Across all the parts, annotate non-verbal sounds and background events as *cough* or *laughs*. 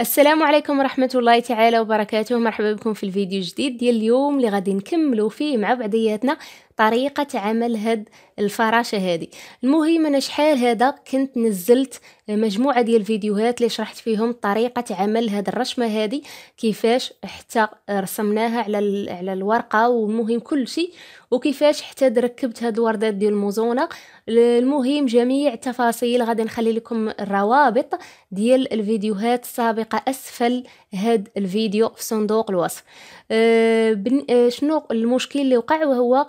السلام عليكم ورحمة الله تعالى وبركاته مرحبا بكم في الفيديو الجديد ديال اليوم اللي غادي نكملو فيه مع بعضياتنا طريقة عمل هاد الفراشة هادي المهم أنا شحال هذا كنت نزلت مجموعة ديال الفيديوهات اللي شرحت فيهم طريقة عمل هاد الرشمه هادي كيفاش حتى رسمناها على على الورقة والمهم كل شيء وكيفاش حتى ركبت هاد الوردات ديال الموزونة المهم جميع التفاصيل غادي نخلي لكم الروابط ديال الفيديوهات السابقة أسفل هاد الفيديو في صندوق الوصف أه, أه، شنو المشكل اللي وقع وهو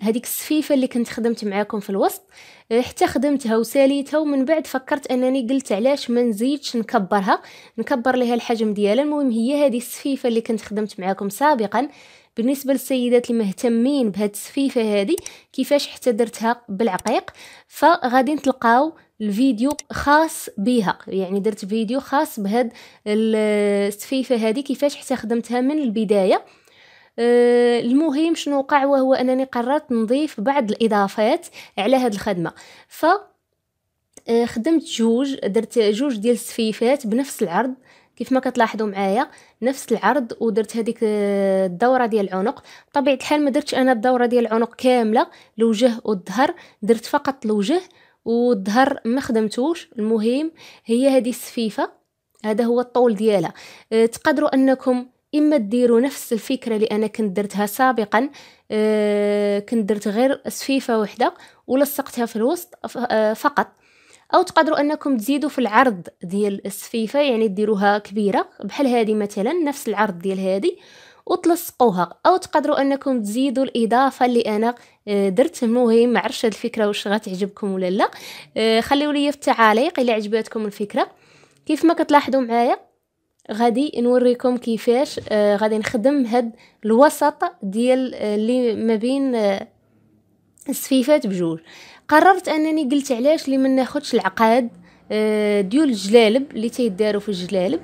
هذيك السفيفه اللي كنت خدمت معاكم في الوسط آه، حتى خدمتها وساليتها ومن بعد فكرت انني قلت علاش ما نزيدش نكبرها نكبر لها الحجم ديالها المهم هي هذه السفيفه اللي كنت خدمت معاكم سابقا بالنسبه للسيدات اللي مهتمين بهاد السفيفه هذه كيفاش حتى درتها بالعقيق فغادي تلقاو الفيديو خاص بها يعني درت فيديو خاص بهاد السفيفه هذه كيفاش حتى خدمتها من البدايه آه، المهم شنو وقع وهو انني قررت نضيف بعض الاضافات على هذه الخدمه ف آه، خدمت جوج درت جوج ديال السفيفات بنفس العرض كيف ما كتلاحظوا معايا نفس العرض ودرت هذيك آه، الدوره ديال العنق بطبيعه الحال ما درتش انا الدوره ديال العنق كامله الوجه والظهر درت فقط الوجه والظهر ما خدمتوش المهم هي هذه السفيفه هذا هو الطول ديالها تقدروا انكم اما تديروا نفس الفكره اللي انا كنت درتها سابقا آه، كنت درت غير سفيفه وحده ولصقتها في الوسط آه، فقط او تقدروا انكم تزيدوا في العرض ديال السفيفه يعني ديروها كبيره بحال هذه مثلا نفس العرض ديال هذه وتلصقوها او تقدروا انكم تزيدوا الاضافه اللي انا آه، درت المهم معرفش هذه هاد الفكره واش غتعجبكم ولا لا خليوا لي في التعاليق الا عجبتكم الفكره كيف ما كتلاحظوا معايا غادي نوريكم كيفاش آه غادي نخدم هاد الوسط ديال آه، اللي ما بين آه السفيفات بجوج قررت انني قلت علاش اللي ما ناخذش العقاد آه ديال الجلالب اللي تيداروا في الجلالب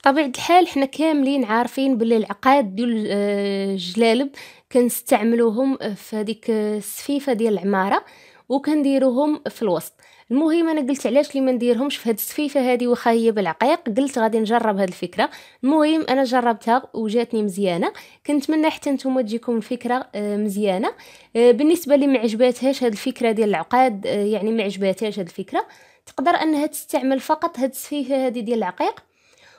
بطبيعه الحال حنا كاملين عارفين باللي العقاد ديال آه، الجلالب كنستعملوهم في هذيك السفيفه ديال العماره وكنديروهم في الوسط المهم انا قلت علاش لي ما نديرهمش في هاد السفيفه هادي واخا هي بالعقيق قلت غادي نجرب هاد الفكره المهم انا جربتها وجاتني مزيانه كنتمنى حتى نتوما تجيكم الفكره آه، مزيانه آه، بالنسبه لي ما عجباتهاش هاد الفكره ديال العقاد آه، يعني ما عجباتهاش هاد الفكره تقدر انها تستعمل فقط هاد السفيفه هادي ديال العقيق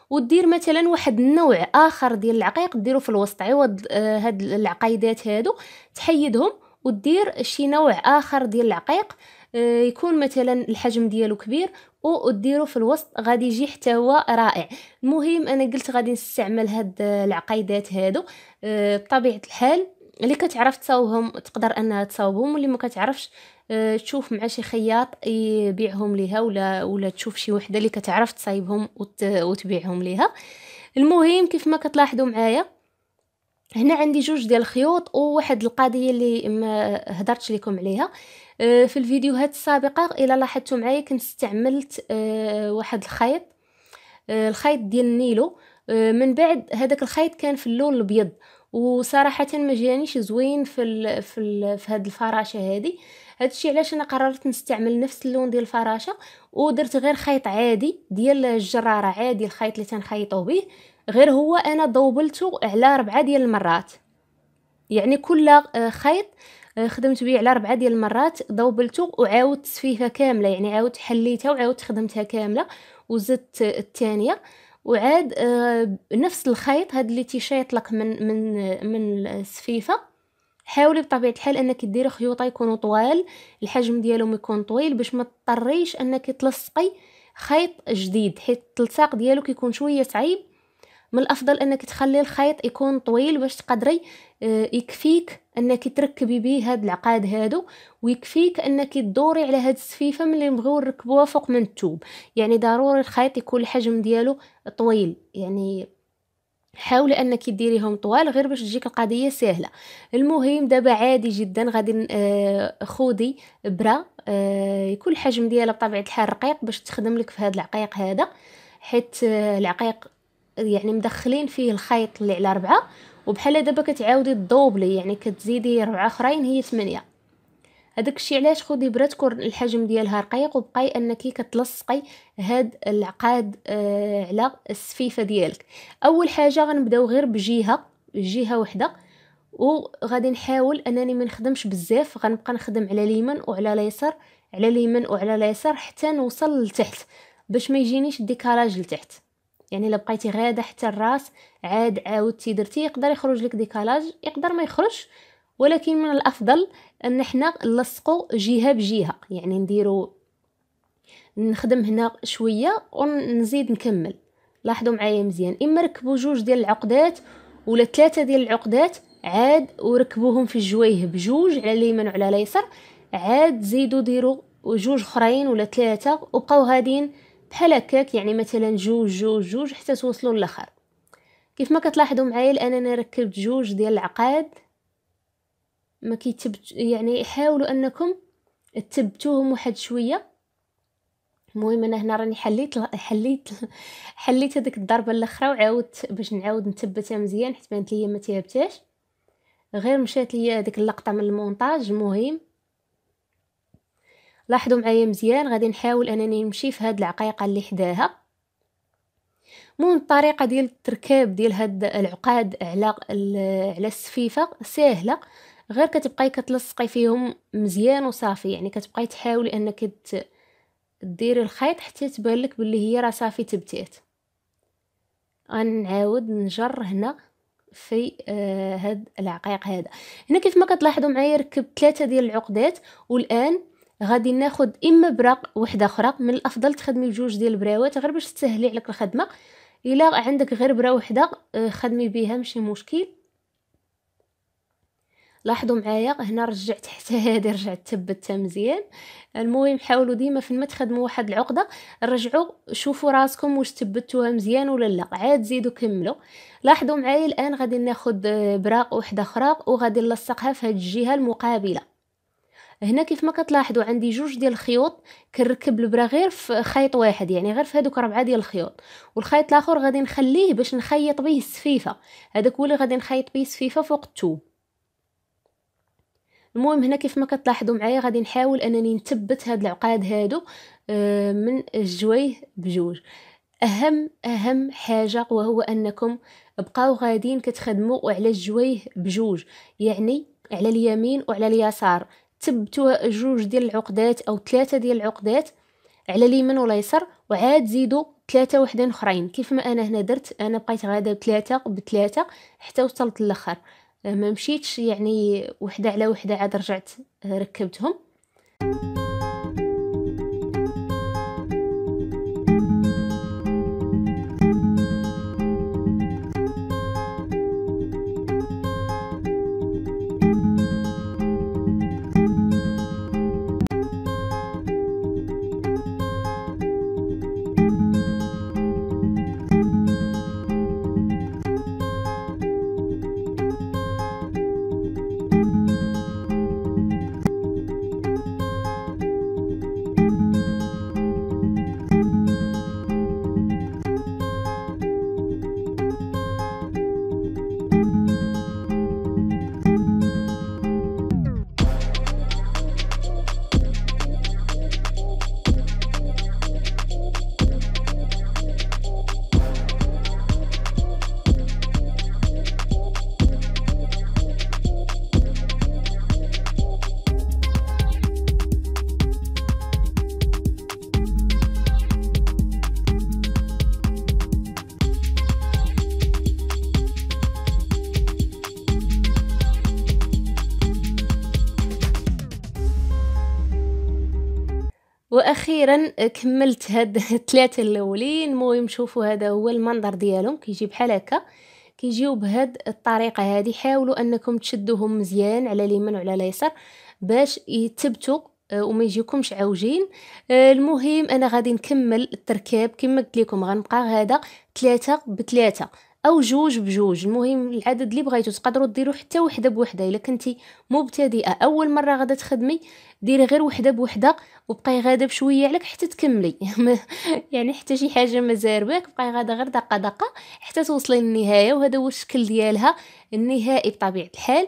ودير مثلا واحد النوع اخر ديال العقيق ديرو في الوسط عوض هاد العقيدات هادو تحيدهم ودير شي نوع اخر ديال العقيق آه، يكون مثلا الحجم ديالو كبير وديرو في الوسط غادي يجي حتى هو رائع المهم انا قلت غادي نستعمل هاد العقيدات هادو آه، بطبيعه الحال اللي كتعرف تصاوبهم تقدر انها تصاوبهم واللي ما كتعرفش آه، تشوف مع شي خياط يبيعهم ليها ولا ولا تشوف شي وحده اللي كتعرف تصايبهم وتبيعهم ليها المهم كيف ما كتلاحظوا معايا هنا عندي جوج ديال الخيوط وواحد القضيه اللي ما هدرتش لكم عليها آه، في الفيديوهات السابقه الا لاحظتوا معايا كنت استعملت آه، واحد الخيط آه، الخيط ديال النيلو من بعد هذاك الخيط كان في اللون الابيض وصراحه ما جانيش زوين في الـ في الـ في هاد الفراشه هذه هادشي علاش انا قررت نستعمل نفس اللون ديال الفراشه ودرت غير خيط عادي ديال الجراره عادي الخيط اللي تنخيطو به غير هو انا ضوبلته على ربعة ديال المرات يعني كل آه، خيط آه، خدمت به على ربعة ديال المرات ضوبلته وعاودت فيها كامله يعني عاودت حليتها وعاودت خدمتها كامله وزدت الثانيه وعاد آه، نفس الخيط هاد اللي لك من من من السفيفه حاولي بطبيعه الحال انك ديري خيوطه يكونوا طوال الحجم ديالهم يكون طويل باش ما تضطريش انك تلصقي خيط جديد حيت التلصاق ديالو كيكون شويه صعيب من الافضل انك تخلي الخيط يكون طويل باش تقدري آه، يكفيك انك تركبي بيه هاد العقاد هادو ويكفيك انك تدوري على هاد السفيفه ملي نبغيو نركبوها فوق من التوب يعني ضروري الخيط يكون الحجم ديالو طويل يعني حاولي انك ديريهم طوال غير باش تجيك القضيه سهله المهم دابا عادي جدا غادي آه، خودي برا آه، يكون الحجم ديالها بطبيعه الحال رقيق باش تخدم لك في هذا العقيق هذا حيت العقيق يعني مدخلين فيه الخيط اللي على ربعة وبحال دابا كتعاودي الدوبلي يعني كتزيدي ربعة اخرين هي ثمانية هذاك الشيء علاش خدي براتكم الحجم ديالها رقيق وبقاي انك كتلصقي هاد العقاد آه على السفيفه ديالك اول حاجه غنبداو غير بجهه جهه وحده وغادي نحاول انني ما نخدمش بزاف غنبقى نخدم على اليمين وعلى اليسار على اليمين وعلى اليسار حتى نوصل لتحت باش ما يجينيش الديكالاج لتحت يعني الا بقيتي غاده حتى الراس عاد عاودتي درتي يقدر يخرج لك ديكالاج يقدر ما يخرجش ولكن من الافضل ان حنا نلصقوا جهه بجهه يعني نديروا نخدم هنا شويه ونزيد نكمل لاحظوا معايا مزيان اما ركبوا جوج ديال العقدات ولا ثلاثه ديال العقدات عاد وركبوهم في الجويه بجوج على اليمين وعلى اليسار عاد زيدوا ديروا جوج اخرين ولا ثلاثه وبقاو هادين بحال هكاك يعني مثلا جوج جوج جوج حتى توصلوا للاخر كيف ما كتلاحظوا معايا الان انا ركبت جوج ديال العقاد ما كيتب يعني حاولوا انكم تثبتوهم واحد شويه المهم انا هنا راني حليت حليت حليت هذيك الضربه الاخرى وعاودت باش نعاود نثبتها مزيان حيت بانت ليا ما تيهبتاش غير مشات ليا هذيك اللقطه من المونتاج المهم لاحظوا معايا مزيان غادي نحاول انني نمشي في هاد العقيقه اللي حداها من الطريقه ديال التركاب ديال هاد العقاد على على السفيفه ساهله غير كتبقاي كتلصقي فيهم مزيان وصافي يعني كتبقاي تحاولي انك ديري الخيط حتى تبان لك باللي هي راه صافي تبتات غنعاود نجر هنا في آه هاد العقيق هذا هنا كيف ما كتلاحظوا معايا ركبت ثلاثه ديال العقدات والان غادي ناخد اما براق وحده اخرى من الافضل تخدمي بجوج ديال البراوات غير باش تسهلي عليك الخدمه الا عندك غير برا وحده آه، خدمي بها ماشي مشكل لاحظوا معايا هنا رجعت حتى *laughs* هذه رجعت تبتها مزيان المهم حاولوا ديما فين ما تخدموا واحد العقده رجعوا شوفوا راسكم واش تبتوها مزيان ولا لا عاد زيدوا كملوا لاحظوا معايا الان غادي ناخذ آه، براق وحده اخرى وغادي نلصقها في هذه الجهه المقابله هنا كيف ما كتلاحظوا عندي جوج ديال الخيوط كنركب البرا غير في خيط واحد يعني غير في هذوك ربعه ديال الخيوط والخيط الاخر غادي نخليه باش نخيط به السفيفه هذاك هو اللي غادي نخيط به السفيفه فوق الثوب المهم هنا كيف ما كتلاحظوا معايا غادي نحاول انني نثبت هاد العقاد هادو آه، من الجويه بجوج اهم اهم حاجه وهو انكم بقاو غاديين كتخدموا على الجويه بجوج يعني على اليمين وعلى اليسار تبتوا جوج ديال العقدات او ثلاثه ديال العقدات على اليمين واليسر وعاد زيدوا ثلاثه وحدين اخرين كيف ما انا هنا درت انا بقيت غاده بثلاثه بثلاثه حتى وصلت للاخر أه، ما مشيتش يعني وحده على وحده عاد رجعت أه، ركبتهم واخيرا كملت هاد *laughs* الثلاثه الاولين المهم شوفوا هذا هو المنظر ديالهم كيجي بحال هكا كيجيو بهاد الطريقه هذه حاولوا انكم تشدوهم مزيان على اليمين وعلى اليسار باش يثبتوا آه، وما يجيكمش عوجين آه، المهم انا غادي نكمل التركيب كما قلت لكم غنبقى هذا ثلاثة بثلاثة او جوج بجوج المهم العدد اللي بغيتو تقدروا ديروا حتى وحده بوحده الا كنتي مبتدئه اول مره غادا تخدمي ديري غير وحده بوحده وبقاي غادا بشويه عليك حتى تكملي *laughs* يعني حتى شي حاجه ما زاربك بقاي غادا غير دقه دقه حتى توصلي للنهايه وهذا هو الشكل ديالها النهائي بطبيعه الحال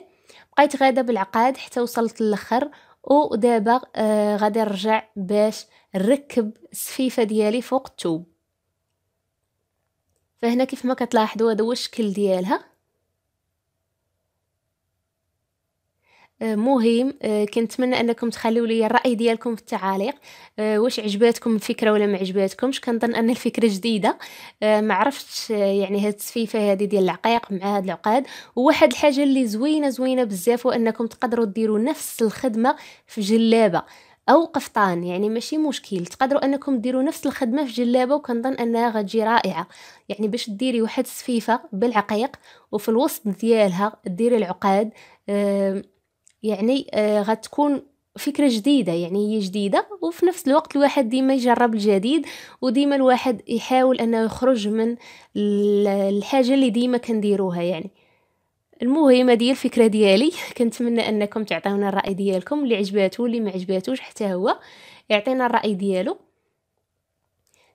بقيت غادا بالعقاد حتى وصلت للاخر ودابا آه غادي نرجع باش نركب السفيفه ديالي فوق التوب فهنا كيف ما كتلاحظوا هذا هو الشكل ديالها أه، مهم أه، كنتمنى انكم تخليوا لي الراي ديالكم في التعاليق أه، واش عجباتكم الفكره ولا ما عجباتكمش كنظن ان الفكره جديده ما عرفتش يعني هاد التسفيفه هذه ديال العقيق مع هاد العقاد وواحد الحاجه اللي زوينه زوينه بزاف وانكم تقدروا ديروا نفس الخدمه في جلابه او قفطان يعني ماشي مشكل تقدروا انكم ديروا نفس الخدمه في جلابه وكنظن انها غتجي رائعه يعني باش ديري واحد السفيفه بالعقيق وفي الوسط ديالها ديري العقاد يعني آه، غتكون فكرة جديدة يعني هي جديدة وفي نفس الوقت الواحد ديما يجرب الجديد وديما الواحد يحاول انه يخرج من الحاجة اللي ديما كنديروها يعني المهم هذه هي الفكره ديالي كنتمنى انكم تعطيونا الراي ديالكم اللي عجباتو اللي ما عجباتوش حتى هو يعطينا الراي ديالو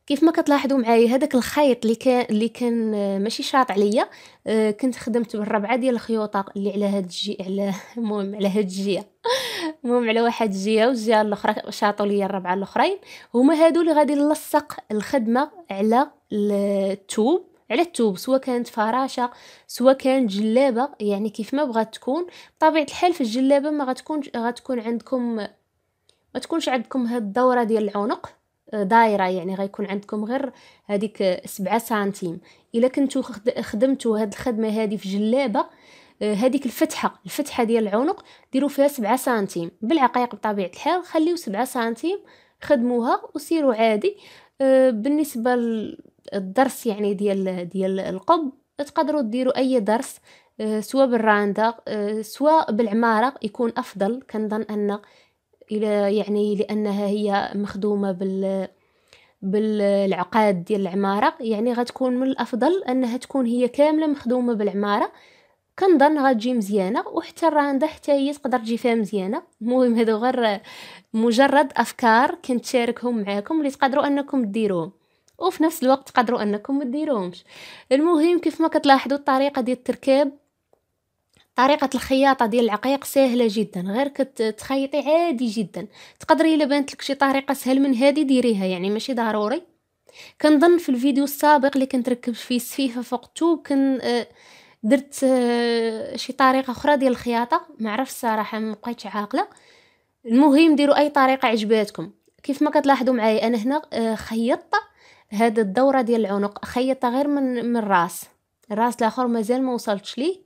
كيف ما كتلاحظوا معايا هذاك الخيط اللي كان اللي كان آه، ماشي شاط عليا آه، كنت خدمت بالربعه ديال الخيوطه اللي على هاد الجي على *laughs* المهم على هاد الجهه المهم على واحد الجهه والجهه الاخرى شاطوا لي الربعه الاخرين هما هادو اللي غادي نلصق الخدمه على الثوب على التوب سواء كانت فراشه سواء كانت جلابه يعني كيف ما بغات تكون بطبيعه الحال في الجلابه ما غتكون غتكون عندكم ما تكونش عندكم هاد الدوره ديال العنق آه، دايره يعني غيكون عندكم غير هذيك سبعة سنتيم الا كنتو خدمتو هاد الخدمه هادي في جلابه هذيك آه، الفتحه الفتحه ديال العنق ديروا فيها سبعة سنتيم بالعقايق بطبيعه الحال خليو سبعة سنتيم خدموها وسيروا عادي آه، بالنسبه الدرس يعني ديال ديال القب تقدروا ديروا اي درس آه، سواء بالراندا آه، سواء بالعمارة يكون أفضل كنظن أن إلى يعني لأنها هي مخدومة بال بالعقاد ديال العمارة يعني غتكون من الأفضل أنها تكون هي كاملة مخدومة بالعمارة كنظن غتجي مزيانة وحتى الراندا حتى هي تقدر تجي فيها مزيانة المهم هادو غير مجرد أفكار كنتشاركهم معاكم اللي تقدروا أنكم ديروهم وفي نفس الوقت قدروا انكم ما ديروهمش المهم كيف ما كتلاحظوا الطريقه ديال التركيب طريقة الخياطة ديال العقيق سهلة جدا غير كتخيطي عادي جدا تقدري الا بانت لك شي طريقة سهل من هذه ديريها يعني ماشي ضروري كنظن في الفيديو السابق اللي كنت ركبت فيه السفيفة فوق التوب كن آه، درت آه، شي طريقة اخرى ديال الخياطة ما عرفتش صراحة ما بقيتش عاقلة المهم ديروا اي طريقة عجباتكم كيف ما كتلاحظوا معايا انا هنا آه، خيطت هاد الدوره ديال العنق خيطها غير من من الراس الراس الاخر مازال ما وصلتش ليه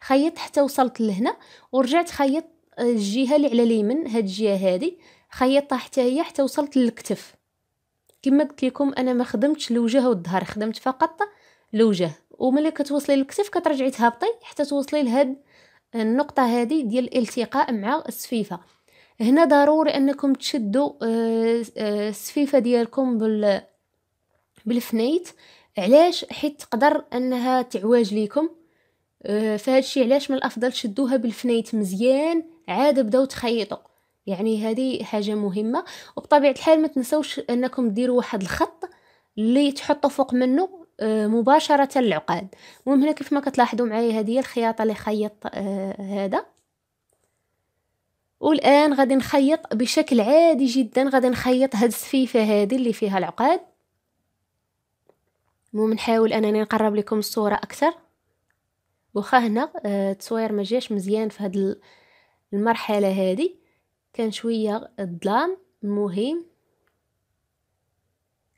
خيطت حتى وصلت لهنا ورجعت خيط آه، الجهه اللي على اليمين هاد الجهه هادي خيطتها حتى هي حتى وصلت للكتف كما قلت لكم انا ما خدمتش الوجه والظهر خدمت فقط الوجه وملي كتوصلي للكتف كترجعي تهبطي حتى توصلي لهاد النقطه هادي ديال الالتقاء مع السفيفه هنا ضروري انكم تشدوا آه، آه، السفيفه ديالكم بال بالفنيت علاش حيت تقدر انها تعواج ليكم فهاد أه، فهادشي علاش من الافضل تشدوها بالفنيت مزيان عاد بداو تخيطوا يعني هذه حاجه مهمه وبطبيعه الحال ما تنسوش انكم ديروا واحد الخط اللي تحطوا فوق منه أه، مباشره العقاد المهم هنا كيف ما كتلاحظوا معايا هذه هي الخياطه اللي خيط أه، هذا والان غادي نخيط بشكل عادي جدا غادي نخيط هاد السفيفه هذه اللي فيها العقاد المهم نحاول انني نقرب لكم الصوره اكثر واخا هنا آه، التصوير ما جاش مزيان في هاد المرحله هذه كان شويه الظلام المهم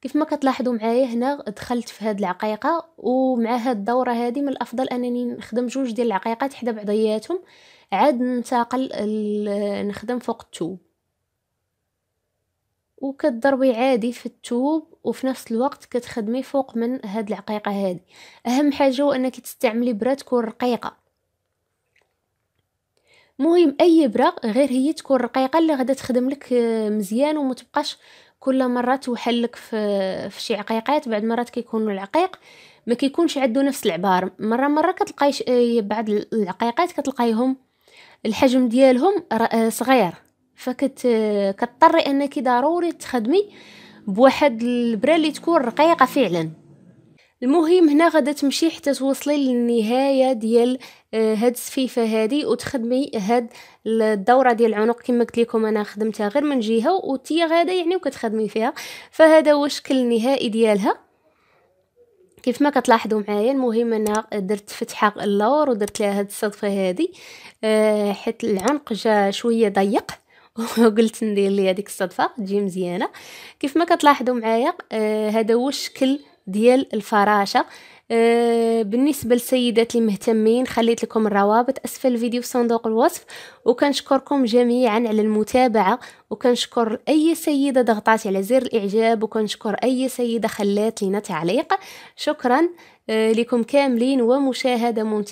كيف ما كتلاحظوا معايا هنا دخلت في هاد العقيقه ومع هاد الدوره هذه من الافضل انني نخدم جوج ديال العقيقات حدا بعضياتهم عاد ننتقل نخدم فوق التوب وكتضربي عادي في التوب وفي نفس الوقت كتخدمي فوق من هاد العقيقه هادي اهم حاجه هو انك تستعملي برا تكون رقيقه مهم اي برا غير هي تكون رقيقه اللي غادا تخدم لك آه، مزيان ومتبقاش كل مره توحلك في في شي عقيقات بعد مرات كيكونوا العقيق ما كيكونش عندو نفس العبار مره مره كتلقاي آه، بعض العقيقات كتلقايهم الحجم ديالهم آه، صغير فكت كتضطري انك ضروري تخدمي بواحد البره اللي تكون رقيقه فعلا المهم هنا غادا تمشي حتى توصلي للنهايه ديال آه، هاد السفيفه هادي وتخدمي هاد الدوره ديال العنق كما قلت لكم انا خدمتها غير من جهه وتي غادا يعني وكتخدمي فيها فهذا هو الشكل النهائي ديالها كيف ما كتلاحظوا معايا المهم انا درت فتحه اللور ودرت لها هاد الصدفه هادي آه، حيت العنق جا شويه ضيق وقلت *laughs* ندير لي هذيك الصدفه تجي مزيانه كيف ما كتلاحظوا معايا آه، هذا هو الشكل ديال الفراشه آه، بالنسبه للسيدات اللي مهتمين خليت لكم الروابط اسفل الفيديو في صندوق الوصف وكنشكركم جميعا على المتابعه وكنشكر اي سيده ضغطات على زر الاعجاب وكنشكر اي سيده خلات لنا تعليق شكرا آه، لكم كاملين ومشاهده ممتعه